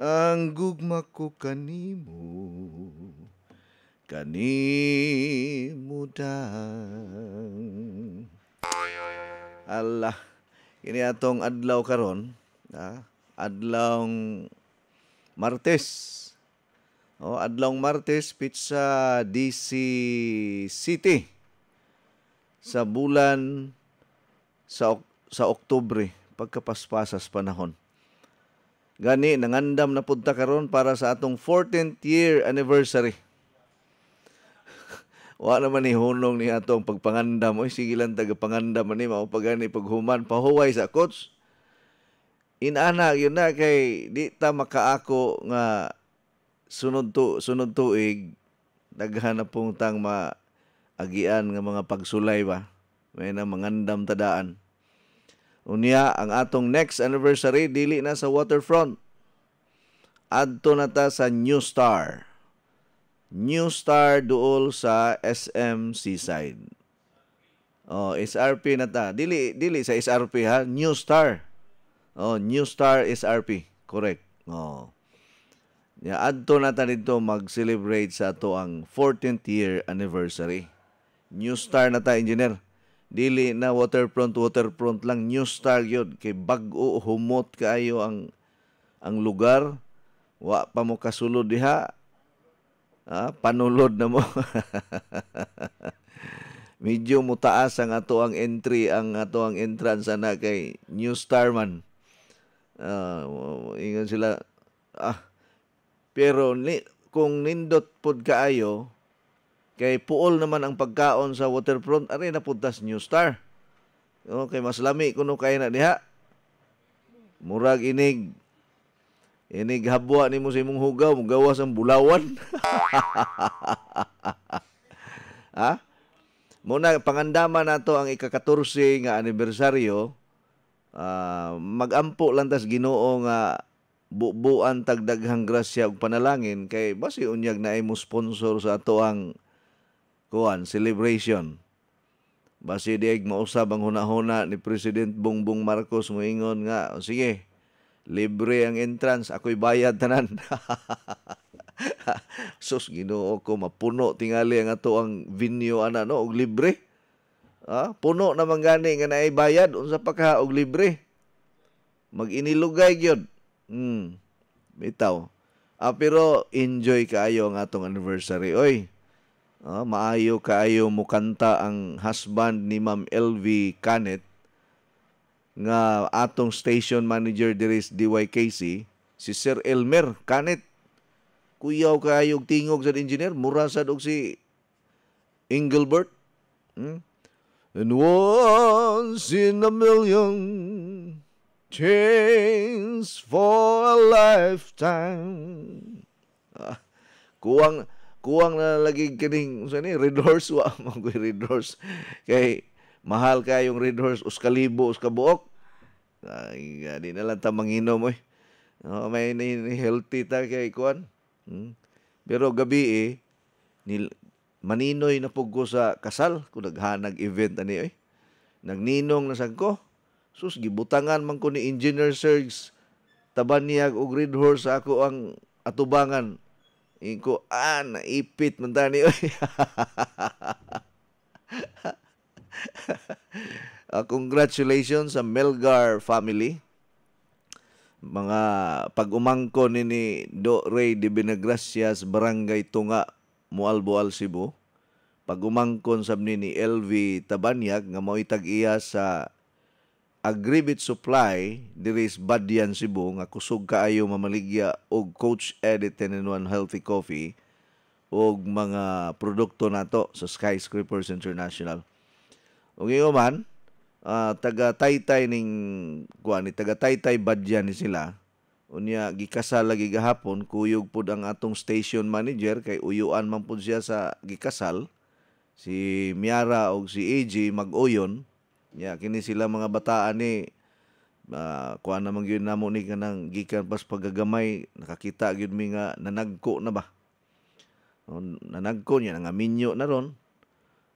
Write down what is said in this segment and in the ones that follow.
ang gugma ko kanimo kanimo dang Allah ini atong adlaw karon ah, adlawng Martes Oh, adlaw Martes pizza DC City sa bulan sa sa Oktubre pagkapaspasas panahon. Gani, nangandam na punta karon para sa atong 14th year anniversary. Wa naman ni hunong ni atong pagpangandam. oi sige lang taga pangandam man ni mao pagani paghuman pahuway sa coach. Inana yun na kay di ta makaako nga sunod to sunod tuig naghanap pong tang maagian nga mga pagsulay ba. May na mangandam tadaan. Unya ang atong next anniversary dili na sa waterfront. Adto na ta sa New Star. New Star duol sa SM Seaside. Oh, SRP na ta. Dili dili sa SRP ha, New Star. Oh, New Star SRP. Correct. Oh. Ya yeah, adto na ta dito mag-celebrate sa ato ang 14th year anniversary. New Star na ta engineer dili na waterfront waterfront lang new star yon kay bag-o humot kaayo ang ang lugar wa pa mo kasulod diha ha panulod na mo medyo taas ang ato ang entry ang ato ang entrance ana kay new starman ah, ingon sila ah pero ni, kung nindot pod kaayo Kay puol naman ang pagkaon sa waterfront. Ano na punta sa New Star. No, oh, kay mas lami kuno kay na diha. Murag inig. Inig habwa nimo sa imong hugaw, gawas ang bulawan. ha? Muna pangandaman nato ang ika-14 nga anibersaryo. Uh, magampo lang tas Ginoo nga bubuan tagdaghang grasya ug panalangin kay basi unyag na imo sponsor sa ato ang kuan celebration. Basi diag mausab ang hunahuna ni President Bongbong Marcos moingon nga sige libre ang entrance ako'y bayad tanan. Sus Ginoo ko mapuno tingali ang ato ang venue ana no og libre. Ah, puno na manggani nga naay bayad unsa pa ka og libre. Mag-inilugay gyud. Hmm. Bitaw. Ah, pero enjoy kaayo ang atong anniversary. Oy, Uh, maayo kaayo mo kanta ang husband ni Ma'am LV Canet nga atong station manager diri sa DYKC si Sir Elmer Canet. Kuyaw kaayo tingog sa engineer mura sad og si Engelbert. Hmm? And once in a million chance for a lifetime. Ah, kuwang kuwang na lagi kining unsa ni red horse wa mo red horse kay mahal ka yung red horse us kalibo us kabuok ay di na lang ta manginom oy no may ni healthy ta kay kuan hmm? pero gabi eh, nil, maninoy na pug sa kasal kung naghanag event ani oy nagninong na sad ko sus gibutangan man ko ni engineer Serge taban niya og red horse ako ang atubangan Ingko ah naipit man tani uh, ah, congratulations sa Melgar family. Mga pag-umangko ni, ni Do Rey de Binagracias, Barangay Tunga, Mualboal, Cebu. Pag-umangkon sab ni, ni LV Tabanyag nga mao itag iya sa agribit supply diri sa Badian Cebu nga kusog kaayo mamaligya og Coach Edit and in 1 Healthy Coffee og mga produkto nato sa Skyscrapers International. Ug okay, man uh, taga Taytay ning kuan ni taga Taytay Badian ni sila. Unya gikasal lagi gahapon kuyog pud ang atong station manager kay uyuan man pud siya sa gikasal si Miara og si AJ mag-uyon Ya, kini sila mga bataan ni uh, ah, kuan namang gyud namo ni kanang gikan pas pagagamay nakakita gyud mi nga nanagko na ba. Nanagko niya nga minyo na ron.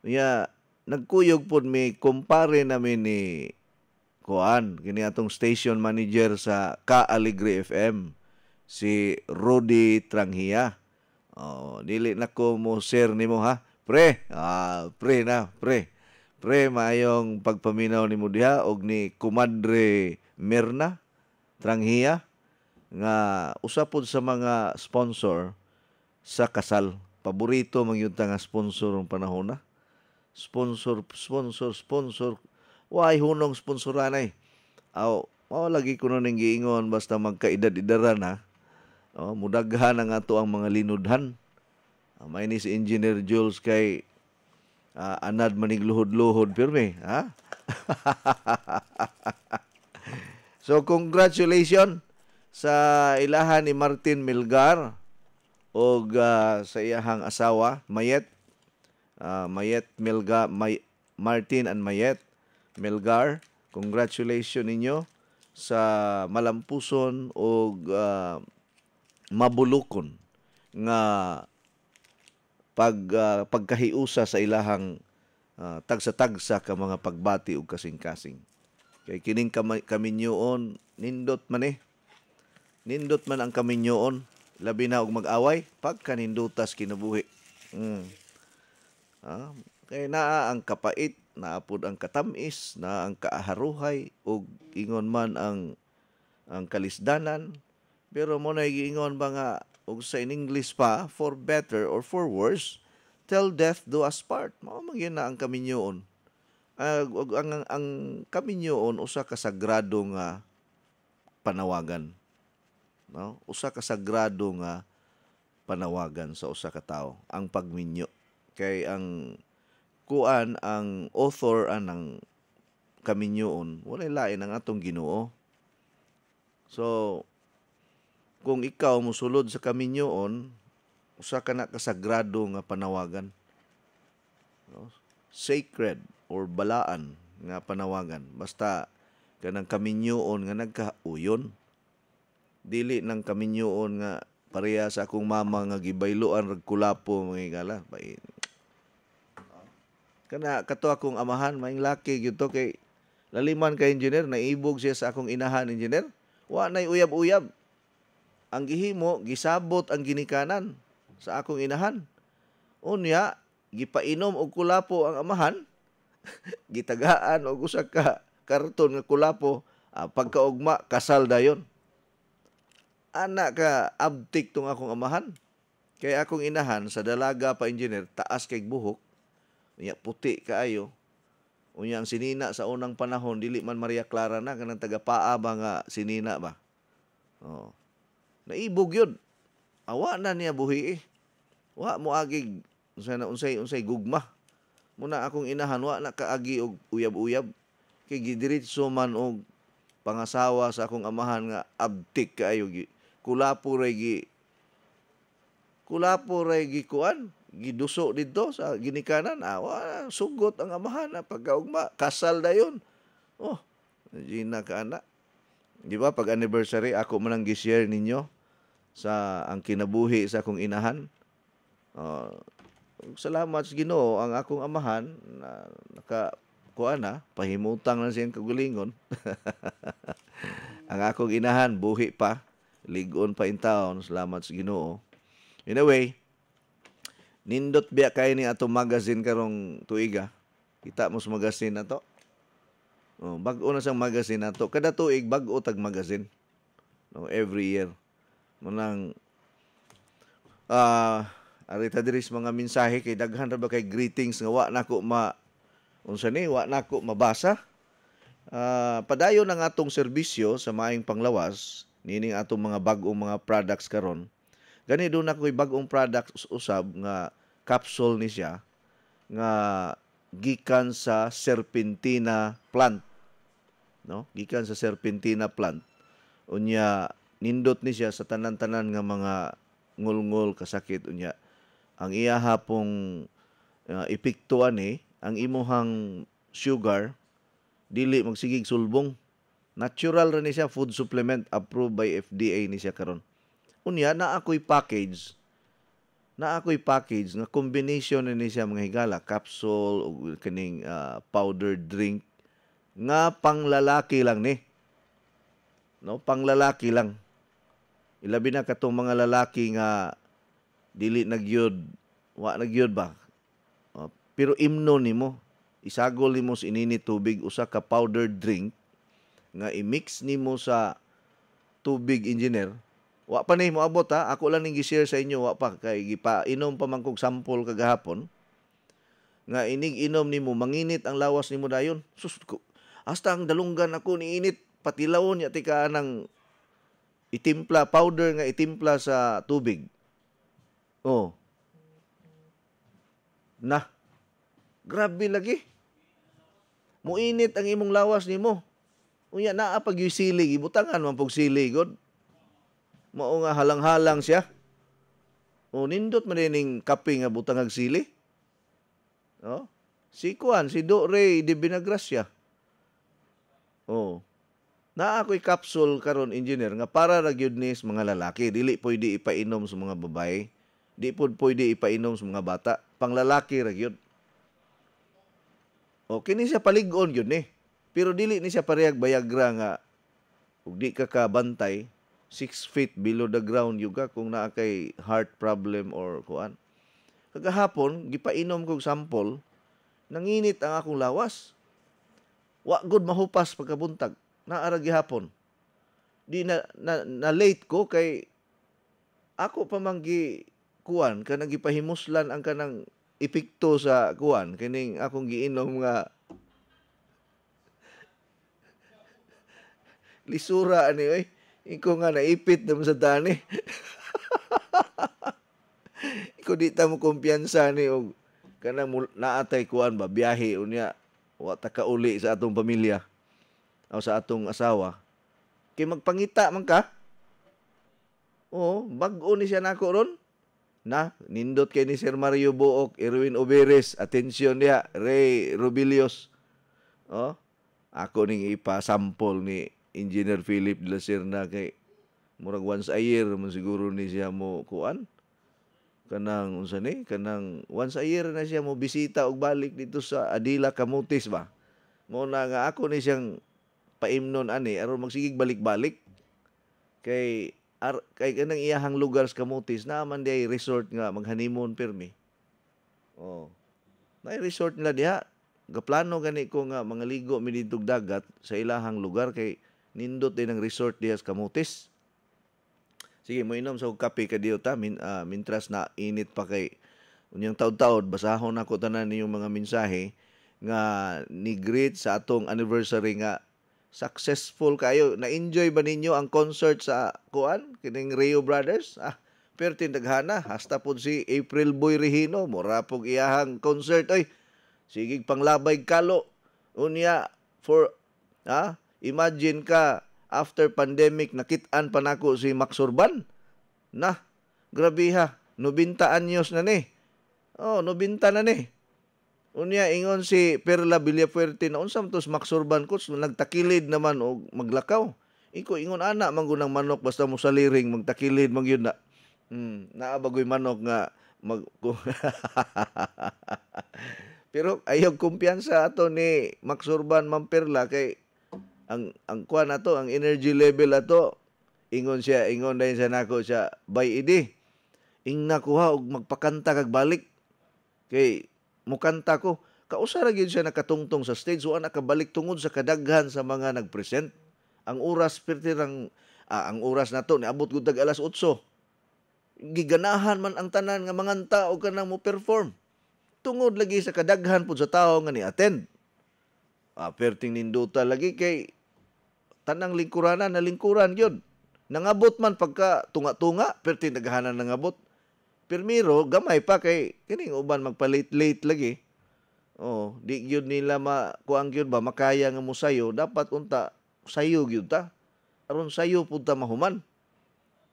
Ya, nagkuyog pod mi kumpare namin ni kuan kini atong station manager sa Ka Alegre FM si Rudy Tranghia. Oh, dili na ko mo sir nimo ha. Pre, ah, pre na, pre. Pre, maayong pagpaminaw ni Mudya og ni Kumadre Mirna Tranghiya nga usapod sa mga sponsor sa kasal. Paborito mangyunta nga sponsor ang panahon na. Sponsor, sponsor, sponsor. Why hunong sponsoranay? Aw, oh, lagi ko nun giingon basta magkaedad-edaran na. Oh, mudaghan ang ato ang mga linudhan. May ni si Engineer Jules kay uh, anad manig luhod-luhod pirmi, ha? so congratulations sa ilahan ni Martin Milgar o uh, ah, sa iyahang asawa Mayet uh, Mayet Milga May, Martin and Mayet Milgar congratulations ninyo sa malampuson o uh, mabulukon nga pag uh, pagkahiusa sa ilahang uh, tagsa-tagsa ka mga pagbati ug kasing-kasing. Kay kining kami kaminyoon nindot man eh. Nindot man ang kami kaminyoon labi na og mag-away pagka nindutas kinabuhi. Mm. Ah, kay naa ang kapait, naa pud ang katamis, na ang kaaharuhay ug ingon man ang ang kalisdanan pero mo na giingon ba nga o sa in English pa, for better or for worse, till death do us part. Mao man na ang kaminyoon. Uh, ang, ang, ang kaminyoon usa ka nga panawagan. No? Usa ka nga panawagan sa usa ka tawo, ang pagminyo. Kay ang kuan ang author anang kaminyoon, walay lain ang atong Ginoo. So, kung ikaw musulod sa kaminyoon, usa ka na kasagrado nga panawagan. No? Sacred or balaan nga panawagan. Basta kanang kaminyoon nga nagkauyon. Dili ng kaminyoon nga pareha sa akong mama nga gibayloan rag kulapo mga gala. Kana kato akong amahan maing laki gyud to kay laliman kay engineer naibog siya sa akong inahan engineer. Wa nay uyab-uyab ang gihimo gisabot ang ginikanan sa akong inahan. Unya gipainom og kulapo ang amahan, gitagaan og usa ka karton nga kulapo ah, pagkaugma kasal dayon. anak ka abtik tong akong amahan. Kay akong inahan sa dalaga pa engineer taas kay buhok, unya puti kaayo. Unya ang sinina sa unang panahon dili man Maria Clara na kanang taga paa ba nga sinina ba. Oh. Naibog yun. Awa ah, na niya buhi eh. Wa mo agig sana unsay unsay gugma. Muna akong inahan wa na kaagi og uyab-uyab kay gidiritso man og pangasawa sa akong amahan nga abtik kayo. gi kulapo ray gi kulapo ray gi kuan giduso didto sa ginikanan awa ah, sugot ang amahan na pagkaugma kasal dayon oh gina ka ana di ba pag anniversary ako man ang gi-share ninyo sa ang kinabuhi sa akong inahan. Uh, salamat sa Ginoo ang akong amahan na naka kuan na pahimutang na siyang kagulingon. ang akong inahan buhi pa, ligon pa in town. Salamat sa Ginoo. In a way, nindot biya kay ni ato magazine karong tuiga. Kita mo sa magazine na to. Oh, bag-o na sang magazine na to. Kada tuig bag-o tag magazine. No, every year. Munang uh, ah, arita diri mga mensahe kay daghan ra ba kay greetings nga wa nako ma unsa ni wa nako mabasa. Uh, ah, padayon ang atong serbisyo sa maayong panglawas nining atong mga bag-ong mga products karon. Gani do na ko'y bag-ong products usab nga capsule ni siya nga gikan sa serpentina plant. No? Gikan sa serpentina plant. Unya nindot ni siya sa tanan-tanan nga mga ngulngol kasakit unya ang iya hapong uh, ah, epekto ani eh, ang imuhang sugar dili magsigig sulbong natural ra ni siya food supplement approved by FDA ni siya karon unya na ako'y package na ako'y package nga combination ni siya mga higala capsule o kaning uh, ah, powder drink nga panglalaki lang ni no panglalaki lang Ilabi na katong mga lalaki nga dili nagyod, wa nagyod ba? Oh, pero imno nimo, isagol nimo sa inini tubig usa ka powdered drink nga i-mix nimo sa tubig engineer. Wa pa ni mo abot ha, ako lang ning gi-share sa inyo wa pa kay inom pa mangkog sample kagahapon nga inig-inom nimo manginit ang lawas nimo dayon. Sus Hasta ang dalunggan ako ni init patilawon yati tika nang itimpla, powder nga itimpla sa tubig. Oh. Na. Grabe lagi. Muinit ang imong lawas nimo. Unya naa pag silig, ibutangan man pag silig god. Mao nga halang-halang siya. O oh, nindot man ning kape nga butang ag sili. Oh. Si Kuan, si Do Ray de Binagrasya. Oh na ako'y capsule karon engineer nga para ra gyud ni mga lalaki dili pwede ipainom sa mga babae di pud pwede ipainom sa mga bata panglalaki ra gyud o kini siya paligon on gyud ni eh. pero dili ni siya parehag bayagra nga ug di ka kabantay 6 feet below the ground yung ka kung naa kay heart problem or kuan kagahapon gipainom kog sample nanginit ang akong lawas wa gud mahupas pagkabuntag na naa gihapon. Di na, na, na late ko kay ako pa manggi kuan kanang gipahimuslan ang kanang epekto sa kuan kining akong giinom nga lisura ani oy iko nga naipit dam sa tani iko di ta mo kumpiyansa ni og kanang naatay kuan ba biyahe unya wa ta kauli sa atong pamilya o sa atong asawa, kay magpangita man ka, oh bag-o ni siya nako ron, na nindot kay ni Sir Mario Buok, Erwin Oberes, atensyon niya, Ray Rubilios. Oh, ako ning ipasample ni Engineer Philip de la Serna kay murag once a year man siguro ni siya mo kuan. Kanang unsa ni? Kanang once a year na siya mo bisita og balik dito sa Adila Kamutis ba. Mo na nga ako ni siyang paimnon ani aron magsigig balik-balik kay ar, kay kanang iyahang lugar sa Kamutis naman diay resort nga mag-honeymoon pirmi. Oh. Nay resort nila diha gaplano gani ko nga mga ligo minidtog dagat sa ilahang lugar kay nindot din ang resort diha sa Kamutis. Sige, mo inom sa kape ka diyo ta min, uh, mintras na init pa kay unyang taud-taud basahon ako tanan ninyong mga mensahe nga ni greet sa atong anniversary nga successful kayo. Na-enjoy ba ninyo ang concert sa Kuan? Kining Rio Brothers? Ah, pero tindaghana, hasta po si April Boy Regino, mura pong iyahang concert. Ay, sige panglabay kalo. Unya, for, ah, imagine ka, after pandemic, nakitaan pa nako si Max Urban. Na, grabe ha, 90 anyos na ni. Oh, 90 na ni. Unya ingon si Perla Villafuerte na unsam tos Maxurban coach nagtakilid naman og maglakaw. Iko ingon ana mangunang manok basta mo saliring magtakilid magyud yun na. Hmm, naabagoy manok nga mag Pero ayaw kumpiyansa ato ni Maxurban Perla kay ang ang kuan ato ang energy level ato ingon siya ingon dayon sa nako siya by idi ing nakuha og magpakanta kag balik kay mukanta ko. Kausa ra gyud siya nakatungtong sa stage wa nakabalik tungod sa kadaghan sa mga nagpresent. Ang oras pirtirang ah, ang oras nato niabot gud dag alas 8. Giganahan man ang tanan nga manganta og kanang mo perform. Tungod lagi sa kadaghan pud sa tao nga ni attend. Ah, perting ninduta lagi kay tanang lingkuranan na lingkuran gyud. Nangabot man pagka tunga-tunga perting naghanan nangabot Pirmiro, gamay pa kay kining uban magpalit-late lagi. Oh, di gyud nila ma kuang gyud ba makaya nga mo sayo, dapat unta sayo gyud ta. Aron sayo pud ta mahuman.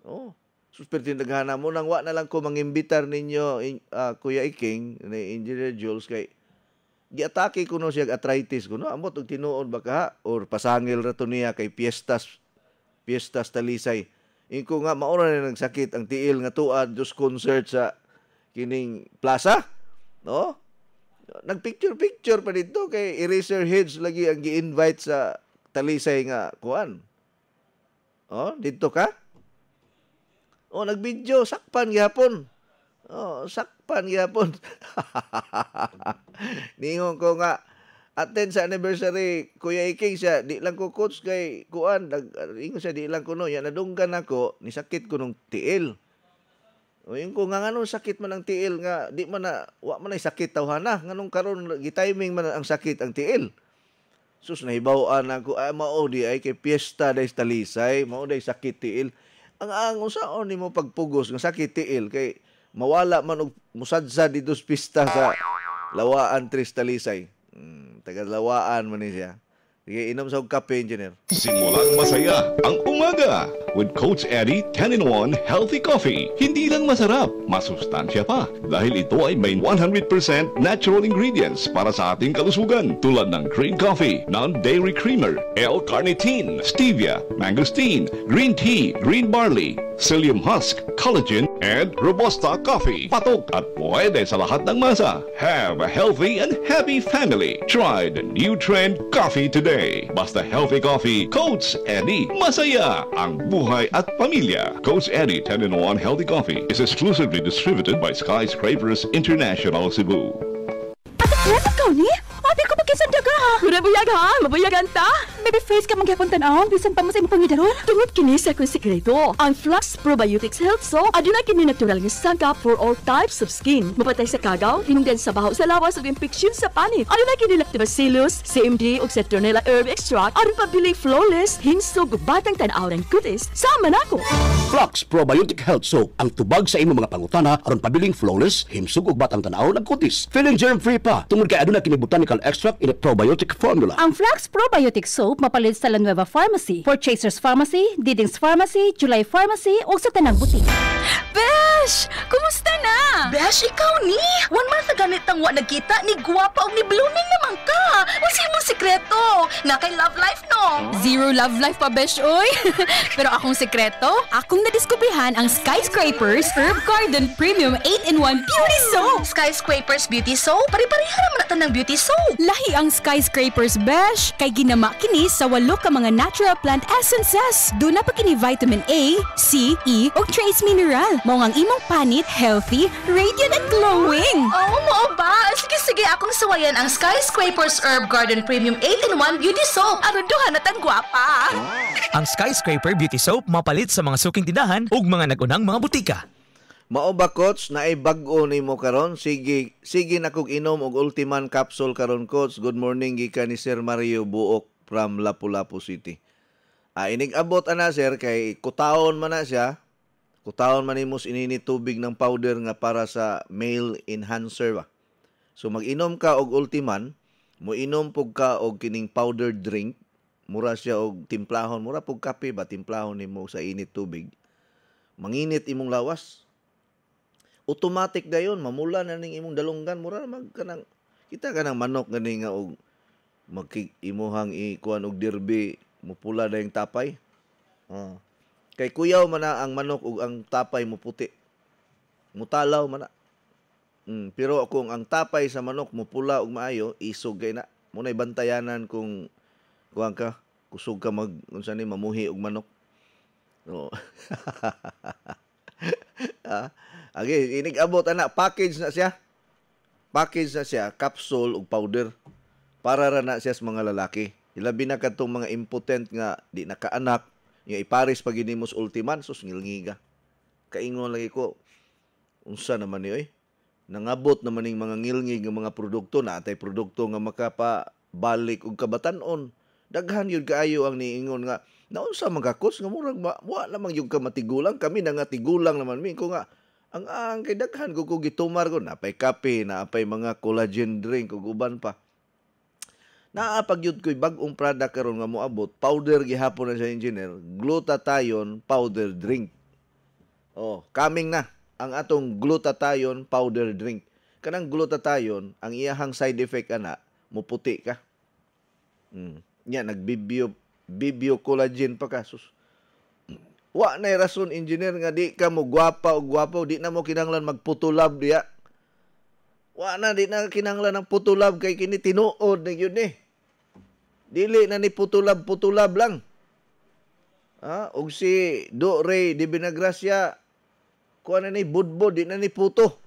Oh, suspirtin daghana mo nang wa na lang ko mangimbitar ninyo uh, Kuya Iking ni Engineer Jules kay giatake kuno no siya arthritis kuno no amot og tinuod baka or pasangil ra to niya kay piestas piestas talisay Ingko nga maura na sakit ang tiil nga tuad just concert sa kining plaza, no? Nagpicture picture pa dito kay Eraser Heads lagi ang gi-invite sa talisay nga kuan. Oh, dito ka? Oh, nagbidyo sakpan gyapon. Oh, sakpan gyapon. Ningon ko nga at then sa anniversary, Kuya Iking siya, di lang ko coach kay Kuan. Nag, ano, ingo siya, di lang ko no. Yan, nadunggan ako, nisakit ko nung tiil. O yun ko nga nga sakit man ang tiil nga, di man na, wa man ay sakit tawhan na. Nga nung karoon, gitiming man ang sakit ang tiil. Sus, nahibawaan ako, ay, mao di ay kay piyesta day talisay, mao day sakit tiil. Ang ango sa oh, ni mo pagpugos ng sakit tiil kay mawala man og musadsa dito sa pista sa Lawaan Tristalisay. Hmm, tegas lawaan manis ya. Sige, inom sa kape, engineer. Simulang masaya ang umaga with Coach Eddie 10-in-1 Healthy Coffee. Hindi lang masarap, masustansya pa. Dahil ito ay may 100% natural ingredients para sa ating kalusugan. Tulad ng green coffee, non-dairy creamer, L-carnitine, stevia, mangosteen, green tea, green barley, psyllium husk, collagen, and robusta coffee. Patok at pwede sa lahat ng masa. Have a healthy and happy family. Try the new trend coffee today. Cafe. Basta healthy coffee, Coach Eddie. Masaya ang buhay at pamilya. Coach Eddie 10-in-1 Healthy Coffee is exclusively distributed by Skyscrapers International Cebu. Kaya ka ni? Abi ko magkisang daga ha? Murabuyag ha? Mabuyagan ta? Baby face ka mangyapon ang Bisan pa mo sa imong pangidaron? Tungod kini sa akong sekreto. Ang Flux Probiotics Health Soap aduna kini natural nga sangkap for all types of skin. Mapatay sa kagaw, hinungdan sa baho sa lawas ug infection sa panit. Aduna kini lactobacillus, CMD ug Citronella herb extract aron pabiling flawless, hinsog ug batang tanaw ng kutis. Sama nako. Flux Probiotic Health Soap ang tubag sa imong mga pangutana aron pabiling flawless, himsog ug batang tanaw ng kutis. Feeling germ-free pa. Tung Tungod kay aduna kini botanical extract in probiotic formula. Ang Flax Probiotic Soap mapalit sa Lanueva Pharmacy, Purchasers Pharmacy, Diding's Pharmacy, July Pharmacy ug sa tanang butik. Besh! Kumusta na? Besh, ikaw ni! One month na ganit ang wa nagkita ni Guwapa ug ni Blooming naman ka! Usin mo sekreto! Na kay love life no? Oh. Zero love life pa, Besh, oy! Pero akong sekreto, akong nadiskubrihan ang Skyscrapers Herb Garden Premium 8-in-1 Beauty Soap! Skyscrapers Beauty Soap? pari pareha para man ng beauty soap. Lahi ang skyscrapers, besh. Kay ginama kini sa walo ka mga natural plant essences. Do na pa kini vitamin A, C, E, ug trace mineral. Mao ang imong panit, healthy, radiant and glowing. oh, mo ba? Sige, sige, akong sawayan ang Skyscrapers Herb Garden Premium 8-in-1 Beauty Soap. Arunduhan at ang gwapa. ang Skyscraper Beauty Soap mapalit sa mga suking tindahan ug mga nagunang mga butika. Mao ba coach na ay bag-o nimo karon? Sige, sige na kog inom og Ultiman capsule karon coach. Good morning gikan ni Sir Mario Buok from Lapu-Lapu City. Ah, inig-abot ana sir kay kutaon man na siya. Kutaon man nimo inini tubig ng powder nga para sa male enhancer ba. So mag-inom ka og Ultiman, mo inom pug ka og kining powder drink. Mura siya og timplahon, mura pug kape ba timplahon nimo sa init tubig. Manginit imong lawas, automatic dayon mamula na ning imong dalungan mura magkanang kita kanang manok gani nga og magki imuhang ikuan og derby mupula dayong tapay. Uh. Kay kuyaw mana ang manok og ang tapay muputi. Mutalaw mana Mm, pero kung ang tapay sa manok mo pula og maayo, isog gay na. munay nay bantayanan kung kuan ka, kusog ka mag unsa ni mamuhi og manok. No. ah, Agi, inigabot ana package na siya. Package na siya, capsule ug powder para ra na siya sa mga lalaki. Ilabi na kadtong mga impotent nga di nakaanak, nga ipares pag inimos ultiman sus ngilngiga. Kaingon lagi ko. Unsa naman ni oy? Nangabot naman ning mga ngilngig nga mga produkto na atay produkto nga makapabalik og kabatan-on. Daghan yun kaayo ang niingon nga naunsa mga nga murag wa lamang yung kamatigulang kami na nga tigulang naman mi ko nga ang ang kay daghan ko kung gitumar ko na pay kape na pay mga collagen drink ug uban pa naa pag koy bag-ong product karon nga moabot powder gihapon na sa engineer glutathione powder drink oh coming na ang atong glutathione powder drink kanang glutathione ang iyahang side effect ana muputi ka mm nya nagbibio bibio collagen pa ka Wa na rason engineer nga di ka mo gwapa o gwapo, di na mo kinanglan magputulab diya. Wa na di na kinanglan ang putulab kay kini tinuod na gyud ni. Dili na ni putulab-putulab lang. Ha? Og si Do Ray de Binagracia kuha na ni budbod, di na ni puto.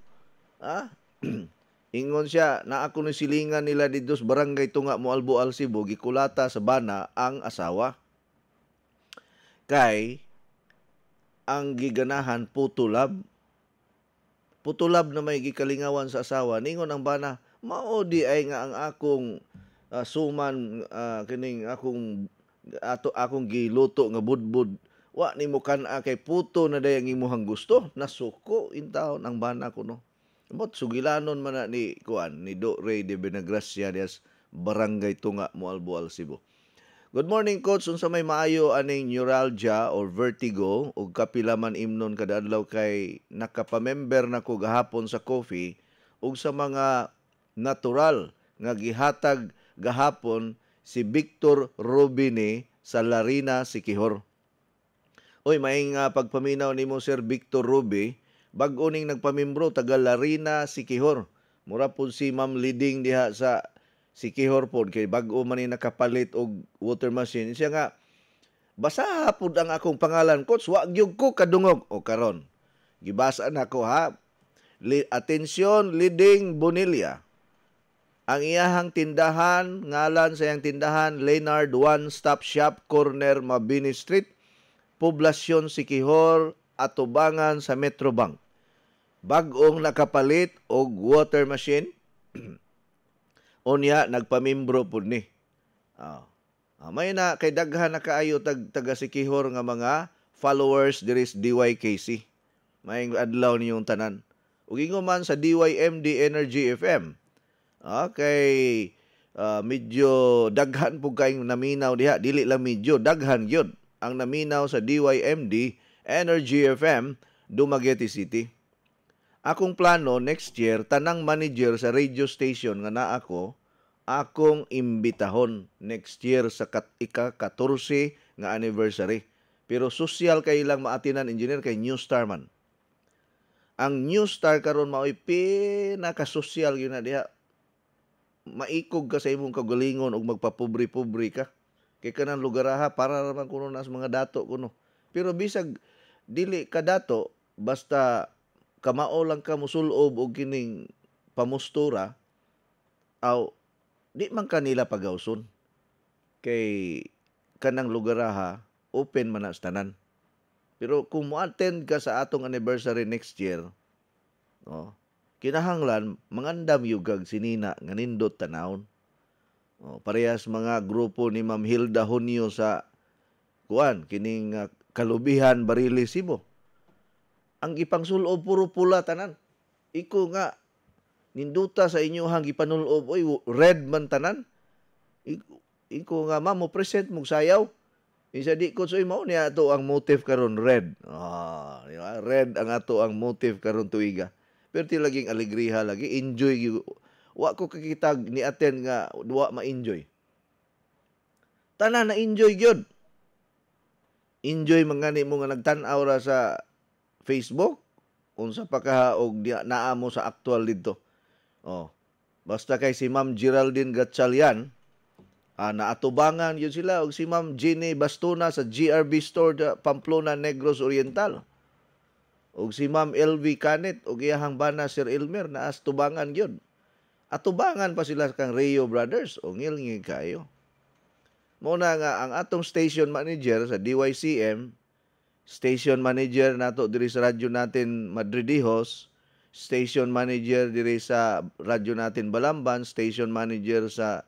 Ha? Ingon siya, na ako ni silingan nila di dos barangay tunga mo albo al Cebu, gikulata sa bana ang asawa. Kay, ang giganahan putulab. Putulab na may gikalingawan sa asawa. Ningon ang bana, mao di ay nga ang akong uh, suman uh, kining akong ato akong giluto nga budbud wa ni mo kan kay puto na dayang imong gusto nasuko intaw ng bana ko no but sugilanon man na ni kuan ni Do Rey de Benagracia des barangay tunga Mualbo sibo Good morning coach, unsa may maayo aning neuralgia or vertigo ug kapila man imnon kada adlaw kay nakapamember na ko gahapon sa coffee ug sa mga natural nga gihatag gahapon si Victor Robine sa Larina si Kihor. Oy, maing uh, pagpaminaw nimo Sir Victor Rubi bag-o ning nagpamimbro taga Larina Kihor. Mura pud si Ma'am Leading diha sa si Kihor pod kay bag man ni nakapalit og water machine siya nga basa pod ang akong pangalan coach wa gyud ko kadungog o karon gibasa nako ha Le- atensyon leading Bonilla ang iyahang tindahan ngalan sa iyang tindahan Leonard One Stop Shop Corner Mabini Street poblasyon Sikihor atubangan sa Metrobank bag-ong nakapalit og water machine o niya nagpamimbro pud ni. Oh. Ah, may na kay daghan na kaayo tag taga si Kihor nga mga followers diri DYKC. May adlaw niyong tanan. Ug man sa DYMD Energy FM. Ah, uh, medyo daghan pud kay naminaw diha, dili lang medyo daghan gyud ang naminaw sa DYMD Energy FM Dumaguete City. Akong plano next year tanang manager sa radio station nga naa ako akong imbitahon next year sa kat ika 14 nga anniversary. Pero social kay lang maatinan engineer kay New Starman. Ang New Star karon maoy pinaka-social yun na diha. Maikog ka sa imong kagalingon og magpapubri-pubri ka. Kay kanang lugar ha para man kuno nas mga dato kuno. Pero bisag dili ka dato basta kamao lang ka musulob og kining pamustura aw di man kanila pagawson kay kanang lugar ha open man ang tanan pero kung mo-attend ka sa atong anniversary next year no kinahanglan mangandam yugag sinina nganindot nindot tanawon o, parehas mga grupo ni Ma'am Hilda Hunyo sa kuan kining uh, kalubihan barili Cebu ang ipangsulob puro pula tanan. Iko nga ninduta sa inyo hang ipanulob oy red man tanan. Iko, iko nga ma mo present mong sayaw. Isa di ko so mao niya ato ang motive karon red. Ah, red ang ato ang motive karon tuiga. Pero ti laging alegriha lagi enjoy gyud wa ko kakitag ni attend nga duwa ma-enjoy. Tanan na enjoy gyud. Enjoy mangani mo nga nagtan-aw ra sa Facebook unsa pa ka og naa mo sa aktual didto. Oh. Basta kay si Ma'am Geraldine Gatchalian ah, naatubangan yun sila og si Ma'am Jenny Bastuna sa GRB store sa Pamplona Negros Oriental. Og si Ma'am LV Canet og iyahang bana Sir Elmer naa tubangan yun. Atubangan pa sila kang Rio Brothers o ngilngi kayo. Muna nga ang atong station manager sa DYCM station manager nato diri sa radyo natin Madridihos, station manager diri sa radyo natin Balamban, station manager sa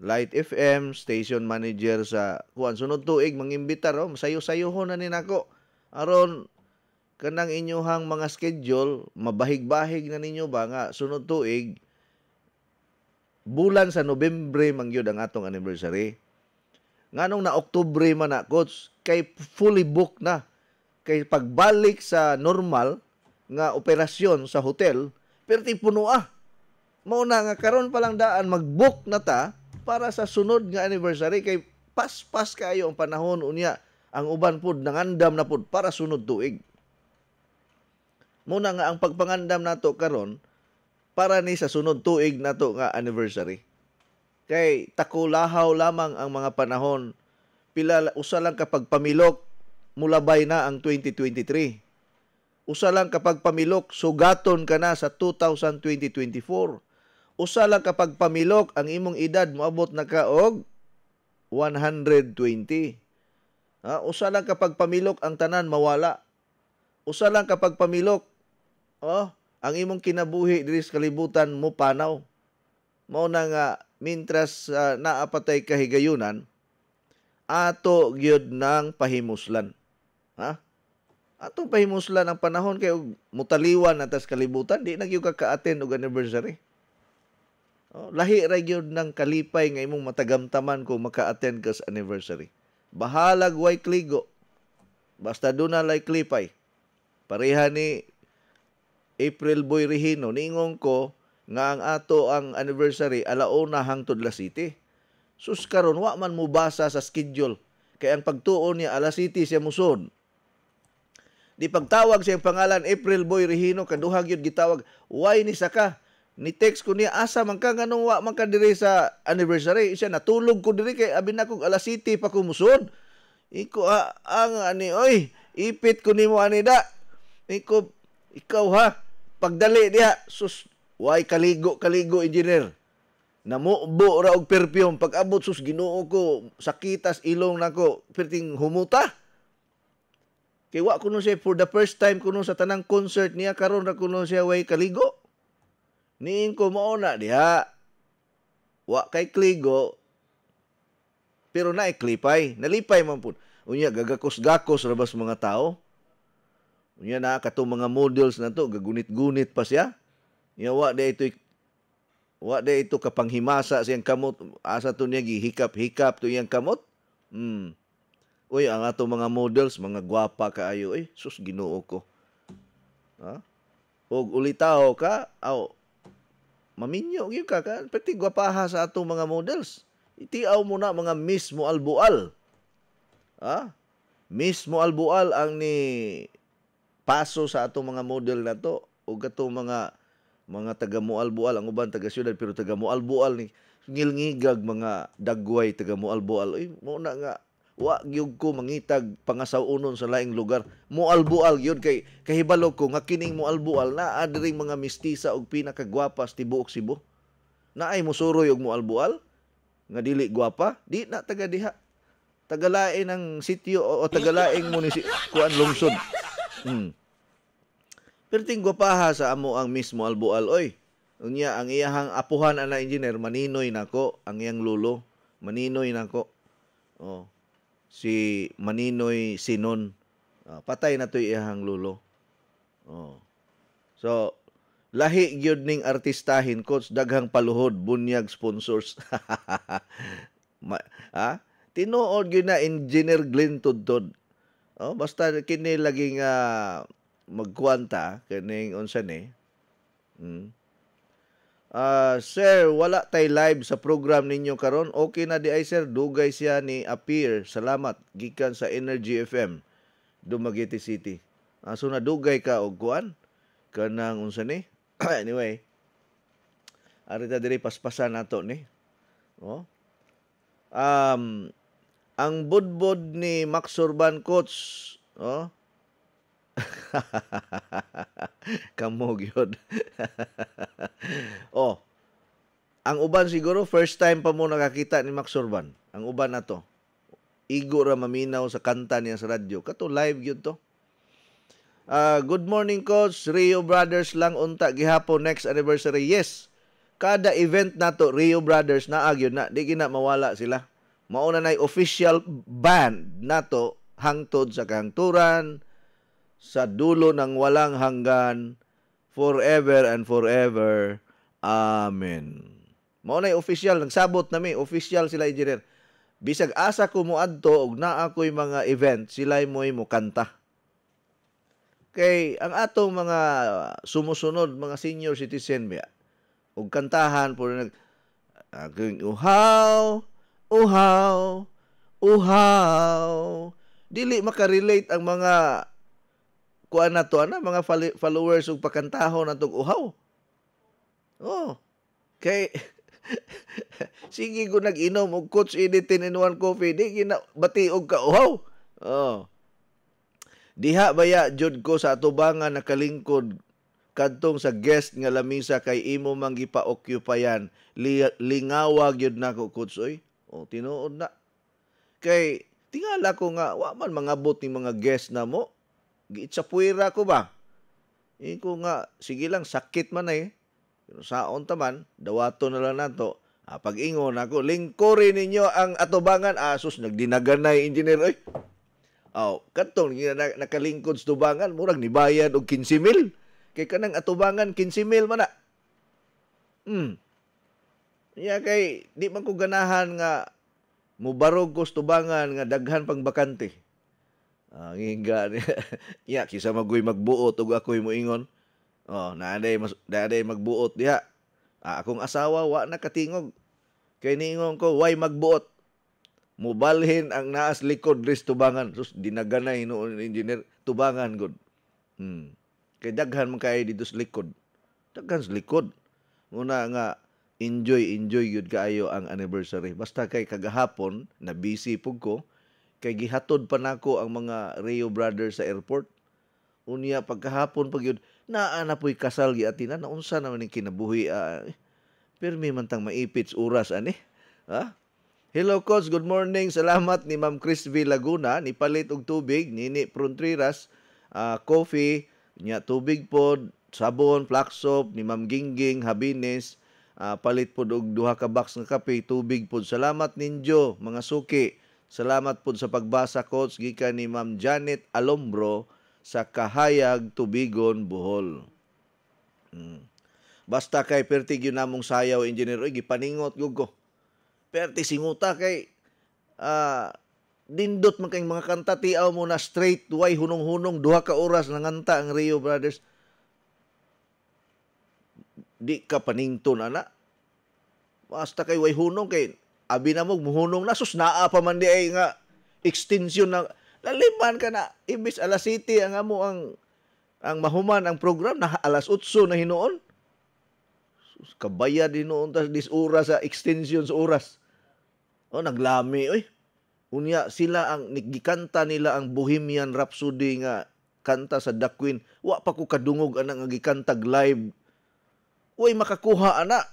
Light FM, station manager sa Juan sunod tuig mangimbitar oh, sayo-sayuhon na ni nako. Aron kanang inyuhang mga schedule, mabahig-bahig na ninyo ba nga sunod tuig bulan sa Nobyembre mangyod ang atong anniversary. Nganong na Oktubre man na coach, kay fully book na kay pagbalik sa normal nga operasyon sa hotel pero ti puno ah mao na nga karon pa lang daan magbook na ta para sa sunod nga anniversary kay paspas kayo ang panahon unya ang uban pud nangandam na pud para sunod tuig muna nga ang pagpangandam nato karon para ni sa sunod tuig nato nga anniversary kay takulahaw lamang ang mga panahon pila usa lang kapag pamilok mulabay na ang 2023. Usa lang kapag pamilok sugaton ka na sa 2020-2024. Usa lang kapag pamilok ang imong edad moabot na kaog 120. Ha? Usa lang kapag pamilok ang tanan mawala. Usa lang kapag pamilok oh, ang imong kinabuhi diri sa kalibutan mo panaw. Mao na nga mintras uh, ah, naapatay kahigayunan, ato gyud nang pahimuslan. Ha? Ato pahimuslan ang panahon kay mutaliwan atas kalibutan, di na gyud ka ka-attend og anniversary. Oh, lahi ra gyud nang kalipay nga imong matagamtaman kung maka-attend ka sa anniversary. Bahalag way kligo. Basta do na lay klipay. Pareha ni April Boy Regino, niingon ko nga ang ato ang anniversary alauna hangtod la city. Sus karon wa man mo basa sa schedule kay ang pagtuon ni alas 7 siya muson. Di pagtawag siyang pangalan April Boy Regino kaduhag yun gitawag why ni saka ni text ko niya asa man ka nganong wa man ka diri sa anniversary siya natulog ko diri kay abi na kog alas 7 pa ko musod. Iko ah, ang ani oy ipit ko nimo ani da. Iko ikaw ha pagdali diha sus why kaligo kaligo engineer Namubo ra og perfume pag abot sus Ginoo ko sakitas ilong nako perting humuta. Kay wa kuno siya for the first time kuno sa tanang concert niya karon ra kuno siya way kaligo. niin ko mao na diha. Wa kay kligo pero na iklipay, nalipay man pud. Unya gagakos-gakos rabas mga tao. Unya na kato mga models na to gagunit-gunit pa siya. Yawa da ito Wa de ito kapanghimasa siyang kamot. Asa to niya gihikap-hikap to iyang kamot. Hmm. Uy, ang ato mga models, mga gwapa kaayo. ay sus, ginoo ko. Ha? Og ulitaw ka, aw, maminyo gyud ka ka pati gwapaha sa ato mga models itiaw mo na mga mismo albual ha mismo albual ang ni paso sa ato mga model na to og ato mga mga taga Mualbual ang uban taga siyudad pero taga Mualbual ni ngilngigag mga dagway taga Mualbual uy mo na nga wa gyud ko mangitag pangasawunon sa laing lugar Mualbual gyud kay kahibalo ko nga kining Mualbual naa diri mga mistisa og pinakagwapas tibuok Cebu naay musuroy og Mualbual nga dili gwapa di na taga diha tagalain ang sitio o, o munisipyo munisip kuan lungsod hmm. Perting gwapaha sa amo ang mismo albual oy. Unya ang iyahang apuhan ana engineer maninoy nako ang iyang lulo. Maninoy nako. Oh. Si Maninoy Sinon. Uh, ah, patay na to iyahang lulo. Oh. So lahi gyud ning artistahin coach daghang paluhod bunyag sponsors. Ma, ha? Tinuod gyud na engineer Glenn Tudtod. Oh, basta kini laging uh, magkwanta kaning unsa ni. Mm. Uh, sir, wala tay live sa program ninyo karon. Okay na di ay sir, dugay siya ni Appear. Salamat gikan sa Energy FM Dumaguete City. Uh, so nadugay ka og kuan kanang unsa ni? anyway, arita diri paspasan nato ni. Oh. Um, ang budbod ni Max Urban Coach, oh, Kamog yun. oh, ang uban siguro, first time pa mo nakakita ni Max Urban. Ang uban na to. Igo ra maminaw sa kanta niya sa radyo. Kato live yun to. Uh, good morning, Coach. Rio Brothers lang unta gihapon next anniversary. Yes, kada event nato Rio Brothers na agyon na di gina mawala sila. Mao na nay official band nato hangtod sa kahangturan, sa dulo ng walang hanggan forever and forever. Amen. Mao nay official nagsabot nami, official sila engineer. Bisag asa ko mo adto og naa ko'y mga event, sila mo'y mukanta. Okay, ang atong mga sumusunod mga senior citizen mga, og kantahan puro nag aking uhaw, uhaw, uhaw. Dili makarelate ang mga kuan na to ana mga followers ug pakantahon natong uhaw. Oh. Kay sige ko nag-inom og coach editin in 1 coffee di gina bati og kauhaw. Oh. Diha baya jud ko sa atubangan nakalingkod kadtong sa guest nga lamisa kay imo mang gipa-occupyan. Li, lingawag yun na ko coach oy. Oh, tinuod na. Kay tingala ko nga wa man mangabot ni mga guest na mo giitsapuira ko ba? Iko e nga, sige lang, sakit man ay. Eh. Pero saon taman, dawato na lang nato. Ah, pag-ingon ako, lingkuri ninyo ang atubangan. Asus, ah, nagdinagan na engineer. Ay, oh, katong na, nakalingkod sa tubangan, murag nibayad og 15 mil. Kay kanang atubangan, 15 mil man na. Hmm. Ya kay, di man ko ganahan nga mubarog ko sa tubangan nga daghan pang bakante. Uh, ah, nginga ya kisa magoy magbuot ug ako'y moingon. Oh, naaday mas naaday magbuot diha. Ah, akong asawa wa nakatingog. Kay niingon ko, why magbuot? Mubalhin ang naas likod ris tubangan. Sus, dinaganay noon engineer tubangan gud. Hmm. Kay daghan man kay dito sa likod. Daghan sa likod. Muna nga enjoy enjoy yun kaayo ang anniversary. Basta kay kagahapon na busy pug ko Kay gihatod pa nako ang mga Rayo brothers sa airport. Unya pagkahapon pagyud naa na puy kasal giatina na unsa na ning kinabuhi ah. Eh. Pirmi man tang maipit oras ani. Ha? Hello coach, good morning. Salamat ni Ma'am Chris V Laguna ni palit og tubig nini Fronteras uh, ah, coffee nya tubig pod sabon, black soap ni Ma'am Gingging Habines uh, palit pod og duha ka box nga kape, tubig pod. Salamat ninyo mga suki. Salamat po sa pagbasa coach gikan ni Ma'am Janet Alombro sa Kahayag Tubigon Bohol. Hmm. Basta kay pertig yun namong sayaw engineer oy gipaningot gug ko. Perti singuta kay uh, dindot man kay mga kanta tiaw mo na straight way hunong-hunong duha ka oras nanganta ang Rio Brothers. Di ka panington ana. Basta kay way hunong kay abi na mo muhunong na sus naa pa man di ay nga extension na laliman ka na imbis alas 7 ang amo ang ang mahuman ang program na alas 8 na hinuon sus kabayad hinuon tas dis oras sa extension sa oras oh, naglami oy unya sila ang nigikanta nila ang Bohemian Rhapsody nga kanta sa The Queen wa pa ko kadungog anang gikantag live uy makakuha ana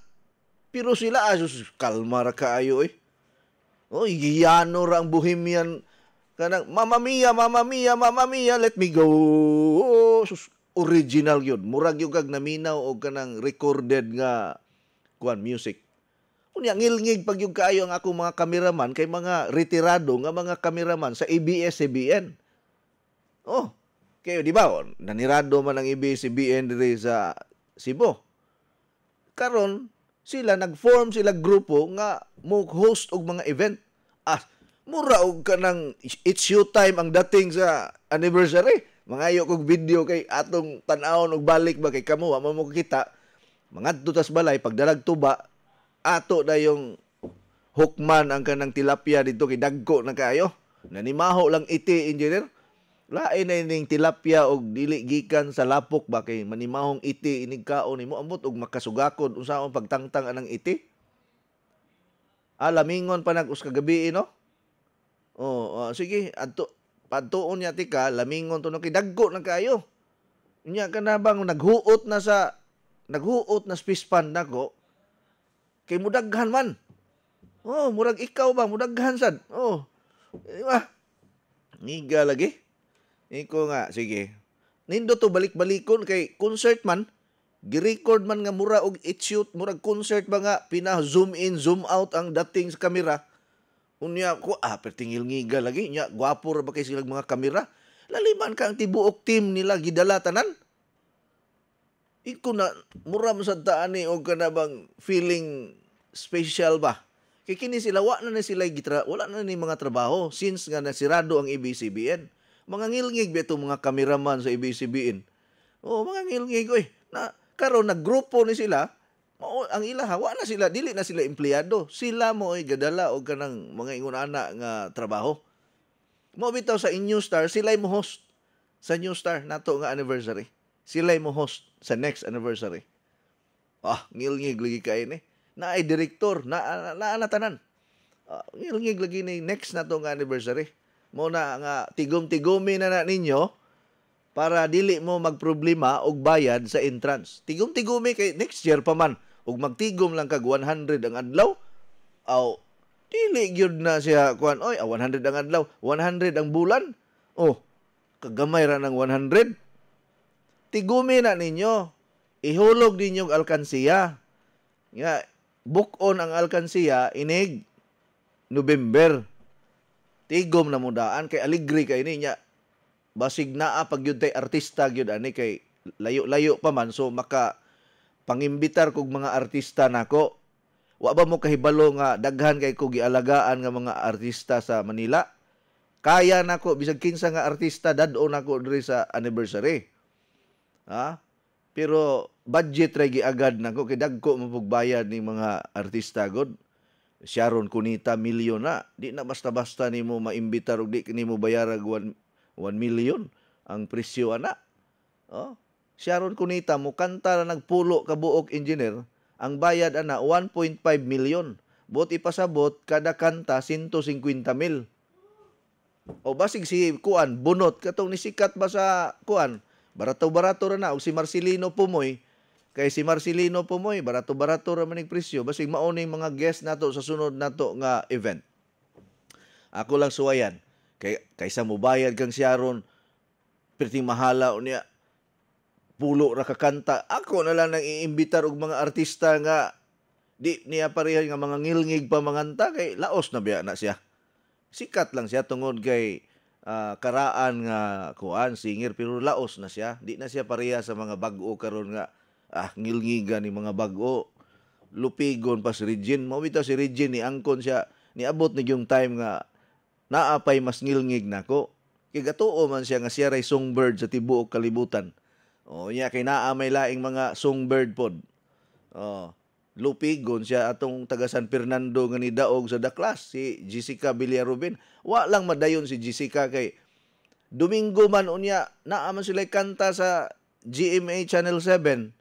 pero sila, asus, ah, kalma ra kaayo eh. Oy, oh, giyano ra ang bohemian kanang Mama Mia, Mama Mia, Mama Mia, let me go. Oh, sus, original yun. Murag yung kag naminaw o kanang recorded nga kuan music. Unya ngilngig pag yung kaayo ang akong mga kameraman kay mga retirado nga mga kameraman sa ABS-CBN. Oh, kayo di ba? Oh, nanirado man ang ABS-CBN diri sa Cebu. Karon, sila nagform sila grupo nga mo host og mga event. Ah, mura og kanang it's show time ang dating sa anniversary. mga ayo kog video kay atong tan-awon og balik ba kay kamo wa mo kita. Mga tutas balay pagdalag tuba ato na yung hukman ang kanang tilapia dito kay dagko na kayo. Nanimaho lang iti engineer. Lain na ining tilapia og dili gikan sa lapok ba kay manimahong iti inig nimo ambot og makasugakod unsaon pagtangtang anang iti? Alamingon pa nag uska gabi eh, no? Oh, uh, sige, adto padtuon niya tika, lamingon to no kay dagko na kayo. Nya ka na bang naghuot na sa naghuot na space pan nako kay mudaghan man. Oh, murag ikaw ba mudaghan sad? Oh. Di Niga lagi. Iko nga, sige. Nindo to balik-balikon kay concert man, girecord man nga mura og i-shoot murag concert ba nga pina zoom in zoom out ang dating sa kamera unya ko ah pertingil ngiga lagi nya gwapo ra ba kay silang mga kamera Laliban ka ang tibuok team nila gidala tanan iko na mura mo sad ani og kana bang feeling special ba kay kini sila wa na na sila gitra wala na ni mga trabaho since nga nasirado ang ABS-CBN mga ngilngig beto mga kameraman sa ibig O, Oh, mga ngilngig oy. Na karon naggrupo ni sila. Mao ang ilaha wa na sila dili na sila empleyado. Sila mo ay gadala og kanang mga ingon ana nga trabaho. Mo bitaw sa New Star sila mo host sa New Star nato nga anniversary. Sila mo host sa next anniversary. Ah, ngilngig lagi kay ni. Eh. Na ay direktor na na, na, na tanan. Uh, ah, ngilngig lagi ni next nato nga anniversary mo na nga tigom-tigomi na na ninyo para dili mo magproblema og bayad sa entrance. Tigom-tigomi kay next year pa man og magtigom lang kag 100 ang adlaw. Aw dili gyud na siya kuan oy 100 ah, ang adlaw, 100 ang bulan. Oh, kagamay ra ng 100. Tigumi na ninyo. Ihulog din yung alkansiya. Nga, book on ang alkansiya inig November tigom na mudaan kay aligri kay niya basig naa ah, pag yun tay artista gyud ani kay layo-layo pa man so maka pangimbitar kog mga artista nako wa ba mo kahibalo nga daghan kay kog gialagaan nga mga artista sa Manila kaya nako bisag kinsa nga artista dad-o nako diri sa anniversary ha pero budget ra gi agad nako kay dagko mapugbayad ni mga artista god Sharon kunita milyon na. Di na basta-basta nimo maimbitar og di nimo bayarag 1 million ang presyo ana. Oh. Sharon kunita mo kanta na nagpulo ka buok engineer, ang bayad ana 1.5 million. Bot ipasabot kada kanta 150 mil. O basig si Kuan bunot katong ni sikat ba sa Kuan? Barato-barato ra na og si Marcelino Pumoy Kay si Marcelino po barato-barato ra maning presyo. Basig maoning mga guest nato sa sunod nato nga event. Ako lang suwayan. Kay, kaysa mo bayad kang siyaron, perting mahala o niya, pulo ra kakanta. Ako na lang nang iimbitar og mga artista nga di niya parehan nga mga ngilngig pa manganta kay laos na biya na siya. Sikat lang siya tungod kay uh, karaan nga kuan singer pero laos na siya. Di na siya pareha sa mga bag-o karon nga ah ngilngiga ni mga bago. lupigon pa si Regine mao si Regine ni angkon siya niabot ni yung time nga naa pay mas ngilngig nako kay gatuo man siya nga siya ray songbird sa tibuok kalibutan oh niya kay naa may laing mga songbird pod oh lupigon siya atong taga San Fernando nga ni daog sa The Class, si Jessica Villarubin wa lang madayon si Jessica kay Domingo man unya naa man sila kanta sa GMA Channel 7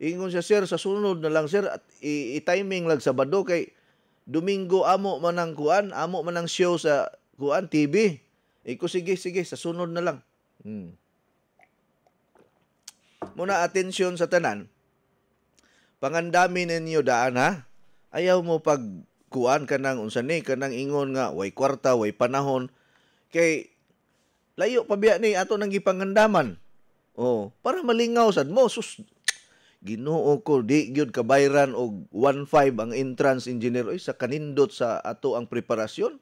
Ingon siya, sir, sa sunod na lang, sir, at i-timing lag Sabado kay Domingo amo man ang kuan, amo man ang show sa kuan TV. Iko sige, sige, sa sunod na lang. Hmm. Muna atensyon sa tanan. Pangandamin ninyo daan ha. Ayaw mo pag kuan ka nang unsa ni kanang ingon nga way kwarta, way panahon kay layo pa biya ni ato nang gipangandaman. Oh, para malingaw sad mo sus Ginoo ko di gyud kabayran og 15 ang entrance engineer oy sa kanindot sa ato ang preparasyon.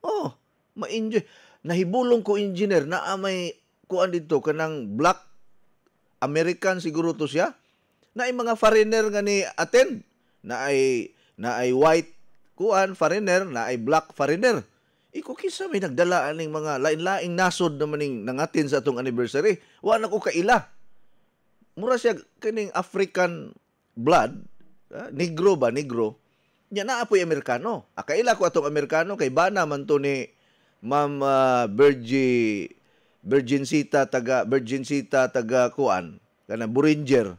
Oh, ma-enjoy. Nahibulong ko engineer na may kuan dito kanang black American siguro to siya. Na ay mga foreigner nga ni attend na ay na ay white kuan foreigner na ay black foreigner. Iko kisa may nagdala aning mga lain-laing nasod naman ning nangatin sa atong anniversary. Wa na ko kaila mura siya kining African blood, uh, negro ba, negro, nya naa po'y Amerikano. Akaila ko atong Amerikano, kay bana man to ni Ma'am uh, ah, Virgie, Virgincita taga, Virgincita taga Kuan, kana Buringer,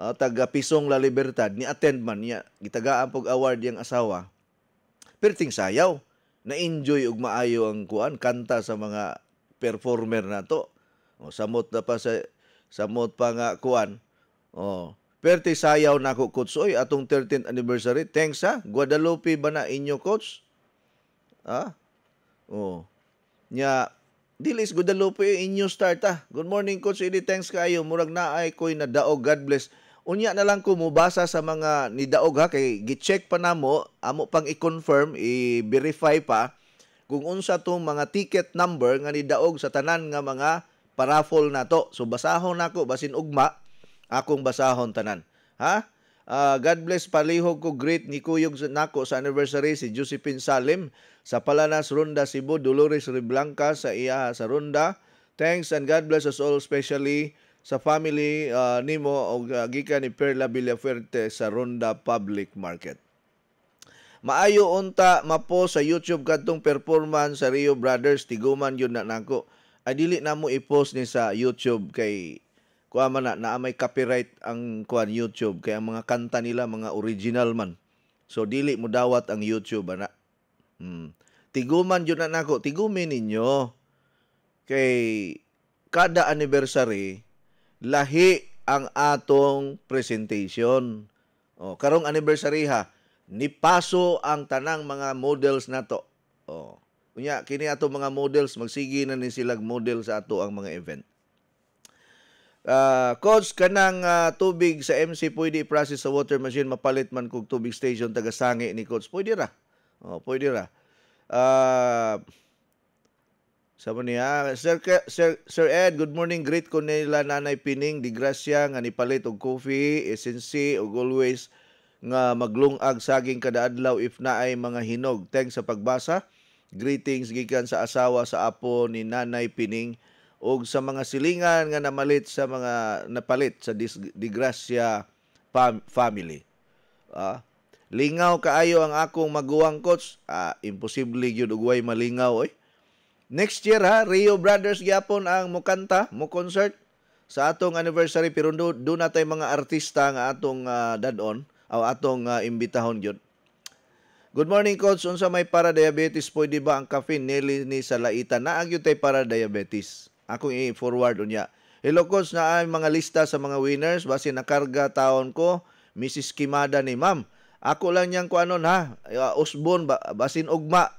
uh, taga Pisong La Libertad, ni attend man niya, gitagaan pog award yang asawa. Perting sayaw, na-enjoy og maayo ang kuan, kanta sa mga performer nato. O, samot na pa sa Samot pa nga kuan. Oh. Perti sayaw na ako, Coach. Oy, atong 13th anniversary. Thanks, ha? Guadalupe ba na inyo, Coach? Ha? Oh. Nya, dilis Guadalupe inyo start, ha? Good morning, Coach. Ili, thanks kayo. Murag na ay ko'y nadaog. God bless. Unya na lang ko mubasa sa mga nidaog ha kay gi-check pa namo amo pang i-confirm i-verify pa kung unsa tong mga ticket number nga nidaog sa tanan nga mga paraful na to. So basahon nako basin ugma akong basahon tanan. Ha? Uh, God bless palihog ko great ni Kuyog nako sa anniversary si Josephine Salim sa Palanas Runda Cebu Dolores Riblanca sa iya sa Runda. Thanks and God bless us all especially sa family uh, nimo og uh, ah, gikan ni Perla Villafuerte sa Runda Public Market. Maayo unta mapo sa YouTube kadtong performance sa Rio Brothers tiguman yun na nako ay dili na mo i-post ni sa YouTube kay kuha man na, na may copyright ang kuan YouTube kay ang mga kanta nila mga original man. So dili mo dawat ang YouTube ana. Hmm. Tiguman jud na nako, tigumin ninyo. Kay kada anniversary lahi ang atong presentation. O oh, karong anniversary ha, nipaso ang tanang mga models nato. O oh. Unya, kini ato mga models, magsige na ni silag model sa ato ang mga event. Uh, coach, kanang uh, tubig sa MC pwede i-process sa water machine mapalit man kog tubig station taga Sangi ni coach. Pwede ra. Oh, pwede ra. Uh, sabi niya, Sir, Sir, Sir Ed, good morning. Great ko nila Nanay Pining, di grasya nga nipalit og coffee, essence, og always nga maglungag saging kada adlaw if naay mga hinog. Thanks sa pagbasa. Greetings gikan sa asawa sa apo ni Nanay Pining ug sa mga silingan nga namalit sa mga napalit sa disgrasya fam- family. Ah, lingaw kaayo ang akong maguwang coach. Ah, imposible gyud ugway malingaw oy. Next year ha, Rio Brothers gyapon ang mukanta, mo concert sa atong anniversary pero do, do na tay mga artista nga atong uh, dadon o atong uh, imbitahon gyud. Good morning, Coach. Unsa may para diabetes, pwede ba ang caffeine nili ni sa laita na ang yutay para diabetes? Akong i-forward unya. Hello, Coach. Na ang mga lista sa mga winners. Base na nakarga taon ko, Mrs. Kimada ni Ma'am. Ako lang niyang anon ha. Usbon, ah, ba, basin ugma.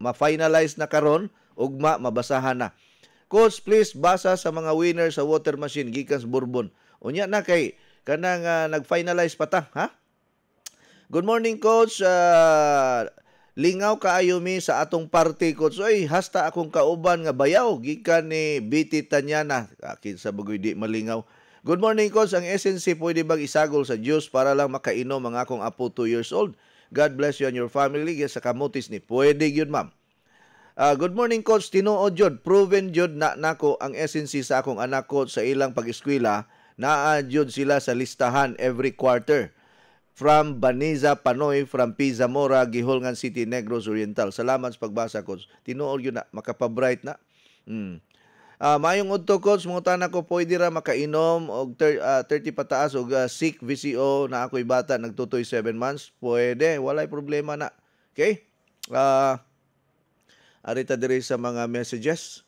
Ma-finalize na karon ugma, mabasahan na. Coach, please basa sa mga winners sa water machine gikas Bourbon. Unya na kay kanang uh, nag-finalize pa ta, ha? Good morning, Coach. Uh, lingaw kaayumi sa atong party, Coach. Oy, hasta akong kauban nga bayaw. Gikan ni BT Tanyana. Akin ah, sa bagoy di malingaw. Good morning, Coach. Ang SNC pwede bang isagol sa juice para lang makainom ang akong apo 2 years old? God bless you and your family. Yes, sa kamutis ni pwede yun, ma'am. Uh, good morning, Coach. Tinuod jud, proven jud na nako ang SNC sa akong anak, Coach, sa ilang pag-eskwela. Naa jud sila sa listahan every quarter from Baniza Panoy from Pisa Mora Giholngan City Negros Oriental. Salamat sa pagbasa coach. Tinuol yun na makapabright na. Mm. Uh, mayong udto coach, mangutana ko pwede ra makainom og uh, ah, 30 pataas og uh, sick VCO na ako'y bata nagtutoy 7 months. Pwede, walay problema na. Okay? Uh, arita diri sa mga messages.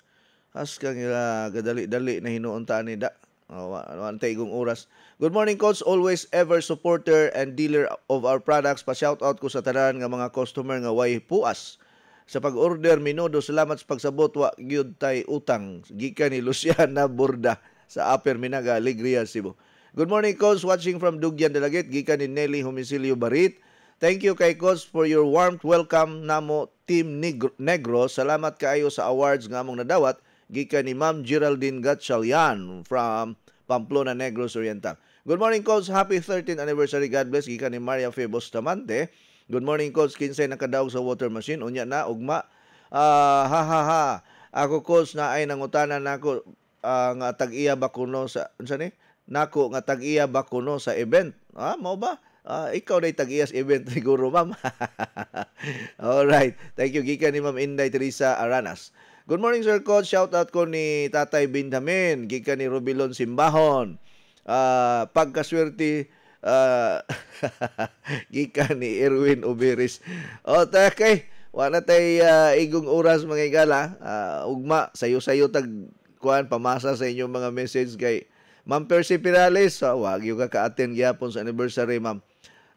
As kang uh, gadali-dali na hinuunta ni da. Antay kong oras. Good morning, Coach. Always ever supporter and dealer of our products. Pa-shoutout ko sa tanan nga mga customer nga way puas. Sa pag-order, minudo, salamat sa pagsabot. Wa, gyud tay utang. Gika ni Luciana Burda sa Upper Minaga, Alegria, Cebu. Good morning, Coach. Watching from Dugyan, Dalagit. Gika ni Nelly Humisilio Barit. Thank you kay Coach for your warm welcome namo Team Negro. Salamat kaayo sa awards nga among nadawat gikan ni Ma'am Geraldine Gatchalian from Pamplona Negros Oriental. Good morning, Coach. Happy 13th anniversary. God bless. Gikan ni Maria Fe Bustamante. Good morning, Coach. Kinsay nakadaog sa water machine. Unya na, ugma. Uh, ha, ha, ha. Ako, Coach, na ay nangutana na ako uh, nga tag-iya ba kuno sa... Ano ni? Nako nga tag-iya ba kuno sa event. Ah, mao ba? Uh, ikaw na tag-iyas event siguro, ma'am. Alright. Thank you, Gikan ni Ma'am Inday Teresa Aranas. Good morning, Sir Coach. Shout out ko ni Tatay Benjamin. Gika ni Rubilon Simbahon. Uh, pagkaswerte, ah, uh, gika ni Erwin Uberis. O, okay. Wala tay uh, igong oras mga igala. Uh, ugma, sayo-sayo tag kuan pamasa sa inyong mga message kay Ma'am Percy Pirales. Uh, wag yung ka-attend gyapon sa anniversary, Ma'am.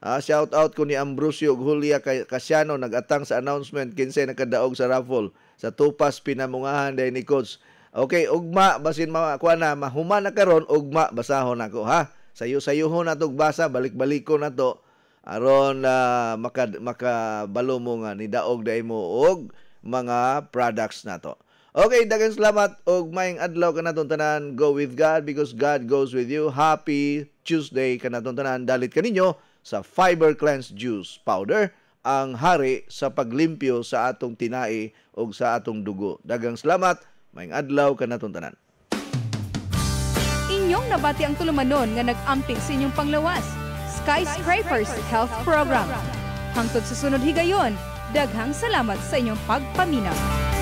Ah, shout out ko ni Ambrosio Julia Casiano nagatang sa announcement kinse nakadaog sa raffle sa Tupas pinamungahan day ni coach. Okay, ugma basin mga kuan na mahuman na karon ugma basahon ako ha. Sayo-sayuhon na tog basa balik-baliko na to aron uh, maka makabalo mo nga ni daog day mo og mga products na to. Okay, daghang salamat og maayong adlaw kanaton tanan. Go with God because God goes with you. Happy Tuesday kanaton tanan. Dalit kaninyo sa fiber cleanse juice powder ang hari sa paglimpyo sa atong tinai o sa atong dugo. Dagang salamat, maing adlaw kanatong tanan. Inyong nabati ang tulumanon nga nag-amping sa inyong panglawas. Skyscrapers Health Program. Hangtod sa sunod higayon, daghang salamat sa inyong pagpaminaw.